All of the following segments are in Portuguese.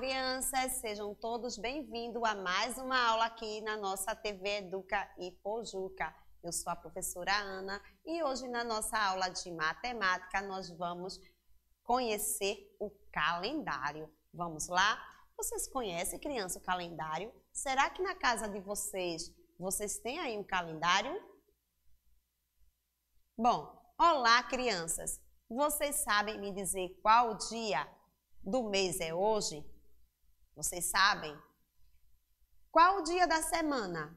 crianças, sejam todos bem-vindos a mais uma aula aqui na nossa TV Educa e Pojuca. Eu sou a professora Ana e hoje na nossa aula de matemática nós vamos conhecer o calendário. Vamos lá? Vocês conhecem, criança, o calendário? Será que na casa de vocês, vocês têm aí um calendário? Bom, olá crianças! Vocês sabem me dizer qual dia do mês é hoje? Vocês sabem? Qual o dia da semana?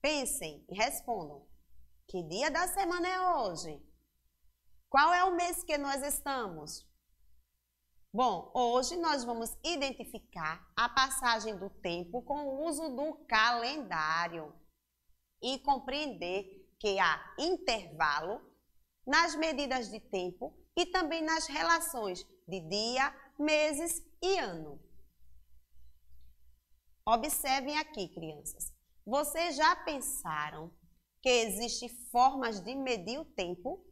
Pensem e respondam. Que dia da semana é hoje? Qual é o mês que nós estamos? Bom, hoje nós vamos identificar a passagem do tempo com o uso do calendário e compreender que há intervalo nas medidas de tempo e também nas relações de dia, meses e ano. Observem aqui, crianças. Vocês já pensaram que existem formas de medir o tempo?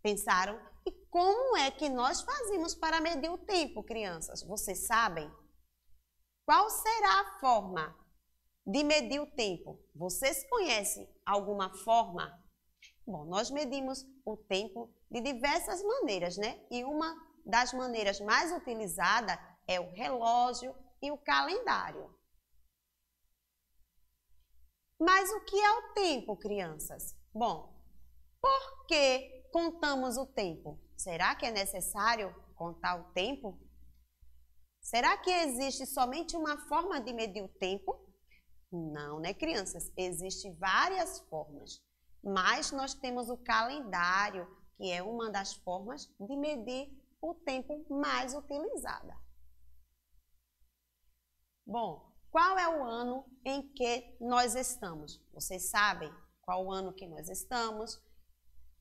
Pensaram? E como é que nós fazemos para medir o tempo, crianças? Vocês sabem? Qual será a forma de medir o tempo? Vocês conhecem alguma forma? Bom, nós medimos o tempo de diversas maneiras, né? E uma das maneiras mais utilizada é o relógio, e o calendário. Mas o que é o tempo, crianças? Bom, por que contamos o tempo? Será que é necessário contar o tempo? Será que existe somente uma forma de medir o tempo? Não, né, crianças? Existem várias formas, mas nós temos o calendário, que é uma das formas de medir o tempo mais utilizada. Bom, qual é o ano em que nós estamos? Vocês sabem qual o ano que nós estamos?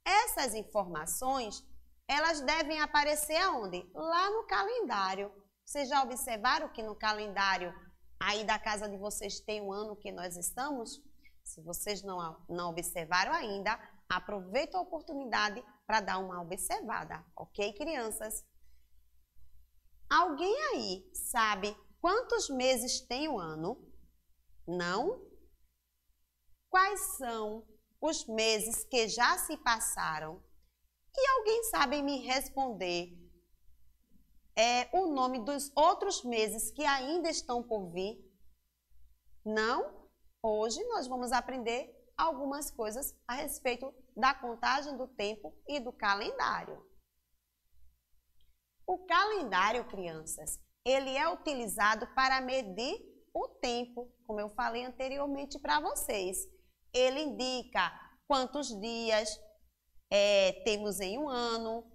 Essas informações, elas devem aparecer aonde? Lá no calendário. Vocês já observaram que no calendário aí da casa de vocês tem o ano que nós estamos? Se vocês não, não observaram ainda, aproveita a oportunidade para dar uma observada, ok, crianças? Alguém aí sabe Quantos meses tem o ano? Não. Quais são os meses que já se passaram? E alguém sabe me responder é, o nome dos outros meses que ainda estão por vir? Não? Hoje nós vamos aprender algumas coisas a respeito da contagem do tempo e do calendário. O calendário, crianças, ele é utilizado para medir o tempo, como eu falei anteriormente para vocês. Ele indica quantos dias é, temos em um ano.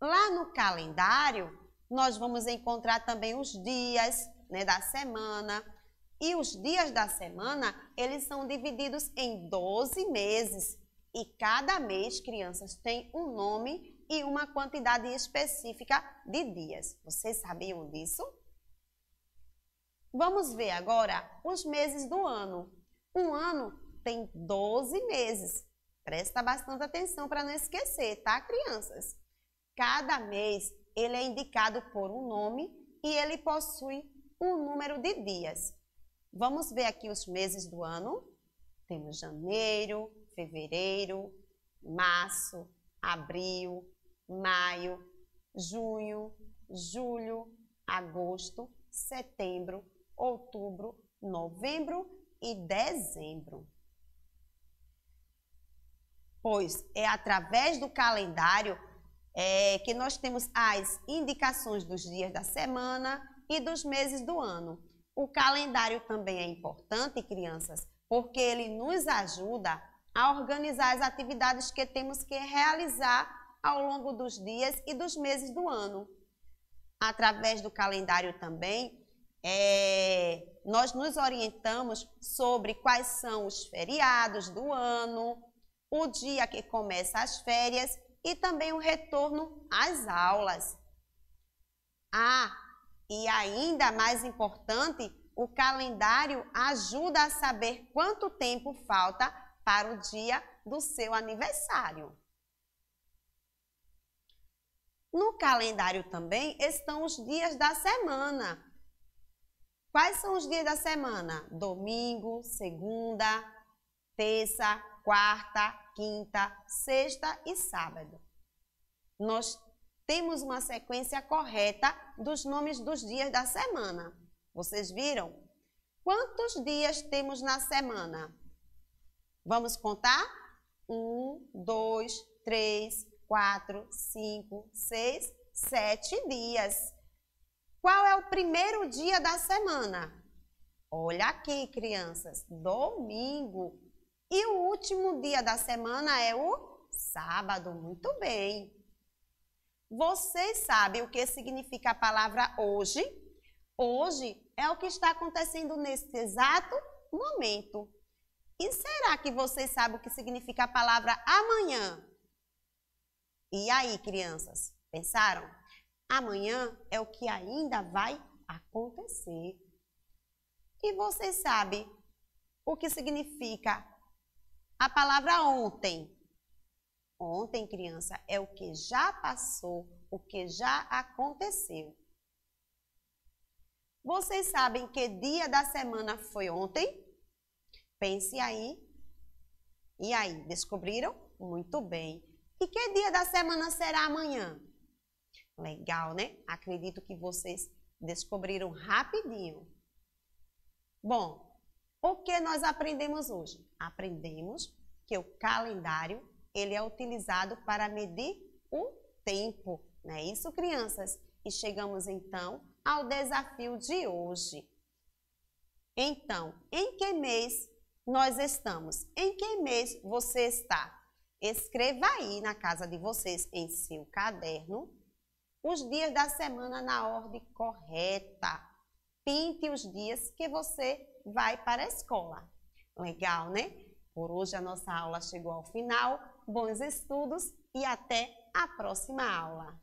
Lá no calendário, nós vamos encontrar também os dias né, da semana. E os dias da semana, eles são divididos em 12 meses. E cada mês, crianças, tem um nome e uma quantidade específica de dias. Vocês sabiam disso? Vamos ver agora os meses do ano. Um ano tem 12 meses. Presta bastante atenção para não esquecer, tá, crianças? Cada mês ele é indicado por um nome e ele possui um número de dias. Vamos ver aqui os meses do ano. Temos janeiro, fevereiro, março, abril, maio, junho, julho, agosto, setembro, outubro, novembro e dezembro. Pois é através do calendário é, que nós temos as indicações dos dias da semana e dos meses do ano. O calendário também é importante, crianças, porque ele nos ajuda a organizar as atividades que temos que realizar ao longo dos dias e dos meses do ano. Através do calendário também, é, nós nos orientamos sobre quais são os feriados do ano, o dia que começa as férias e também o retorno às aulas. Ah, e ainda mais importante, o calendário ajuda a saber quanto tempo falta para o dia do seu aniversário. No calendário também estão os dias da semana. Quais são os dias da semana? Domingo, segunda, terça, quarta, quinta, sexta e sábado. Nós temos uma sequência correta dos nomes dos dias da semana. Vocês viram? Quantos dias temos na semana? Vamos contar? Um, dois, três, quatro, cinco, seis, sete dias. Qual é o primeiro dia da semana? Olha aqui, crianças, domingo. E o último dia da semana é o sábado. Muito bem. Vocês sabem o que significa a palavra hoje? Hoje é o que está acontecendo nesse exato momento. E será que vocês sabem o que significa a palavra amanhã? E aí, crianças, pensaram? Amanhã é o que ainda vai acontecer. E vocês sabem o que significa a palavra ontem? Ontem, criança, é o que já passou, o que já aconteceu. Vocês sabem que dia da semana foi ontem? Pense aí. E aí, descobriram? Muito bem. E que dia da semana será amanhã? Legal, né? Acredito que vocês descobriram rapidinho. Bom, o que nós aprendemos hoje? Aprendemos que o calendário ele é utilizado para medir o tempo, não é isso, crianças? E chegamos então ao desafio de hoje. Então, em que mês nós estamos? Em que mês você está? Escreva aí na casa de vocês, em seu caderno, os dias da semana na ordem correta. Pinte os dias que você vai para a escola. Legal, né? Por hoje a nossa aula chegou ao final. Bons estudos e até a próxima aula.